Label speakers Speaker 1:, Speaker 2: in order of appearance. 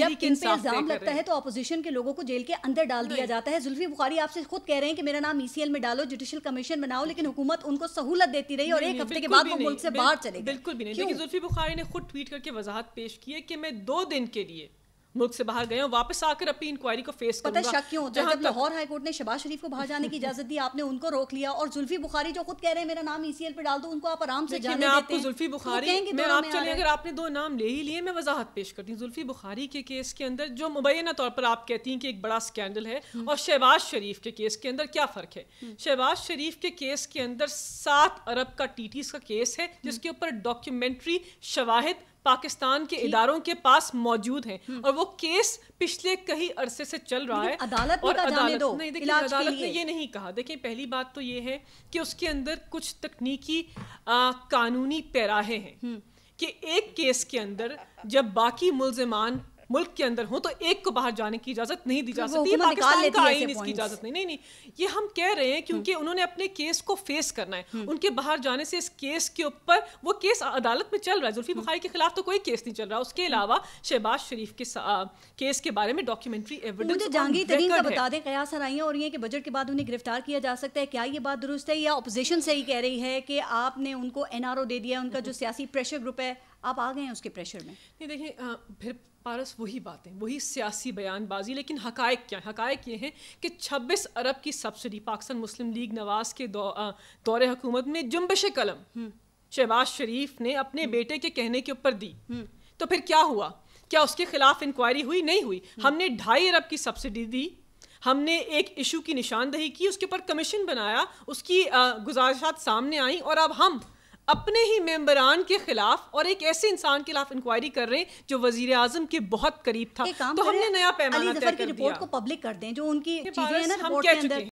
Speaker 1: जब इन पे इल्जाम लगता है
Speaker 2: तो अपोजिशन के लोगों को जेल के अंदर डाल दिया जाता है जुल्फी बुखारी आपसे खुद कह रहे हैं कि मेरा नाम ईसीएल e में डालो जुडिशियल कमीशन बनाओ लेकिन हुकूमत उनको सहूलत देती रही और एक हफ्ते के बाद वो मुल्क से बाहर चले
Speaker 1: बिल्कुल भी नहीं जुल्फी बुखारी ने खुद ट्वीट करके वजाहत पेश की है कि मैं दो दिन के लिए मुल्क से बाहर गए वापस आकर अपनी इंक्वायरी को फेस पता शक क्यों जहां है लाहौर
Speaker 2: हाई कोर्ट ने शबाज शरीफ को बाहर जाने की इजाजत दी आपने उनको रोक लिया और जुल्फी बुखारी जो खुद कह रहे हैं मेरा नाम ईसीएल e पे डाल दो उनको आप आराम से जाने मैं आपको जुल्फी बुखारी तो मैं आप चलिए अगर
Speaker 1: आपने दो नाम ले ही लिए मैं वजाहत पेश करती हूँ जुल्फी बुखारी के केस के अंदर जो मुबैना तौर पर आप कहती हैं कि एक बड़ा स्कैंडल है हम्म। और शहबाज शरीफ के केस के अंदर क्या फ़र्क है हम्म। शहबाज शरीफ के केस के अंदर सात अरब का टीटीस का केस है जिसके हम्म। ऊपर डॉक्यूमेंट्री शवाहिद पाकिस्तान के इदारों के पास मौजूद हैं हम्म। और वो केस पिछले कई अरसे से चल रहा है अदालत और अदालत नहीं देखिए अदालत ने ये नहीं कहा देखिए पहली बात तो ये है कि उसके अंदर कुछ तकनीकी आ, कानूनी पैराहे हैं हम्म। कि एक केस के अंदर जब बाकी मुलजमान मुल्क के अंदर हों तो एक को बाहर जाने की इजाज़त नहीं दी जा सकती पाकिस्तान का आइन इसकी इजाज़त नहीं नहीं ये हम कह रहे हैं क्योंकि हम्म। उन्होंने अपने केस को फेस करना है हम्म। उनके बाहर जाने से इस केस के ऊपर वो केस अदालत में चल रहा है जुल्फी हम्म। बुखारी के खिलाफ तो कोई केस नहीं चल रहा उसके अलावा शहबाज शरीफ के केस के बारे में डॉक्यूमेंट्री एविडेंस तो मुझे जहांगीर बता दें
Speaker 2: कयास सराइयाँ हो रही हैं कि बजट के बाद उन्हें गिरफ्तार किया जा सकता है क्या ये बात दुरुस्त है या अपोजिशन सही कह रही है कि आपने उनको एनआरओ दे दिया उनका जो सियासी प्रेशर ग्रुप है आप आ गए हैं उसके प्रेशर में
Speaker 1: नहीं देखिए फिर पारस वही बातें वही सियासी बयानबाजी लेकिन हकायक क्या है हकायक ये हैं कि 26 अरब की सब्सिडी पाकिस्तान मुस्लिम लीग नवाज के दौ, दौरे हुकूमत में जुम्बश कलम हम्म। शहबाज शरीफ ने अपने हम्म। बेटे के कहने के ऊपर दी हम्म। तो फिर क्या हुआ क्या उसके खिलाफ इंक्वायरी हुई नहीं हुई हमने ढाई अरब की सब्सिडी दी हमने एक इशू की निशानदही की उसके ऊपर कमीशन बनाया उसकी गुजारिशात सामने आई और अब हम अपने ही मेम्बरान के खिलाफ और एक ऐसे इंसान के खिलाफ इंक्वायरी कर रहे हैं जो वजीर आजम के बहुत करीब था तो हमने नया पैमाना की रिपोर्ट को
Speaker 2: पब्लिक कर दें जो उनकी चीजें हैं ना रिपोर्ट के अंदर